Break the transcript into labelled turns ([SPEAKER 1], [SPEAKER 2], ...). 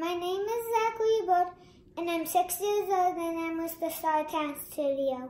[SPEAKER 1] My name is Zachary Bird, and I'm six years old, and I'm with the Star Town Studio.